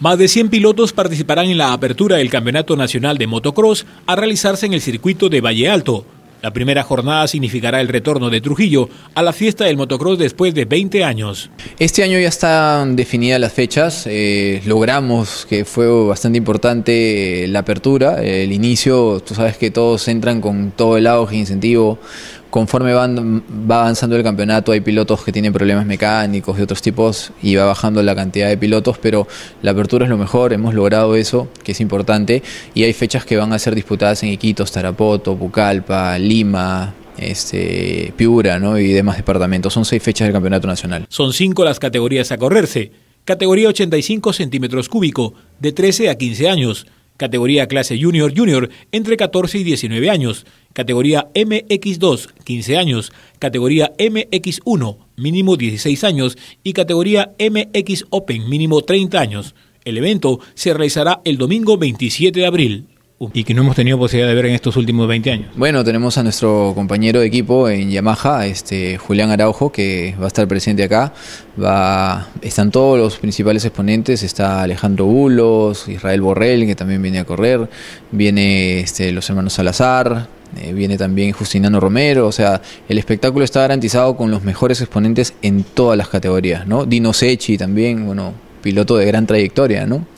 Más de 100 pilotos participarán en la apertura del Campeonato Nacional de Motocross a realizarse en el circuito de Valle Alto. La primera jornada significará el retorno de Trujillo a la fiesta del motocross después de 20 años. Este año ya están definidas las fechas, eh, logramos que fue bastante importante eh, la apertura, el inicio, tú sabes que todos entran con todo el auge, incentivo, conforme van, va avanzando el campeonato, hay pilotos que tienen problemas mecánicos de otros tipos y va bajando la cantidad de pilotos, pero la apertura es lo mejor, hemos logrado eso, que es importante, y hay fechas que van a ser disputadas en Iquitos, Tarapoto, Pucallpa, Lima, este, Piura ¿no? y demás departamentos. Son seis fechas del Campeonato Nacional. Son cinco las categorías a correrse. Categoría 85 centímetros cúbico, de 13 a 15 años categoría clase junior junior entre 14 y 19 años, categoría MX2 15 años, categoría MX1 mínimo 16 años y categoría MX Open mínimo 30 años. El evento se realizará el domingo 27 de abril. Uh. y que no hemos tenido posibilidad de ver en estos últimos 20 años. Bueno, tenemos a nuestro compañero de equipo en Yamaha, este Julián Araujo, que va a estar presente acá. Va, están todos los principales exponentes, está Alejandro Bulos, Israel Borrell, que también viene a correr, viene este, los hermanos Salazar, eh, viene también Justiniano Romero, o sea, el espectáculo está garantizado con los mejores exponentes en todas las categorías, ¿no? Dino Sechi también, bueno, piloto de gran trayectoria, ¿no?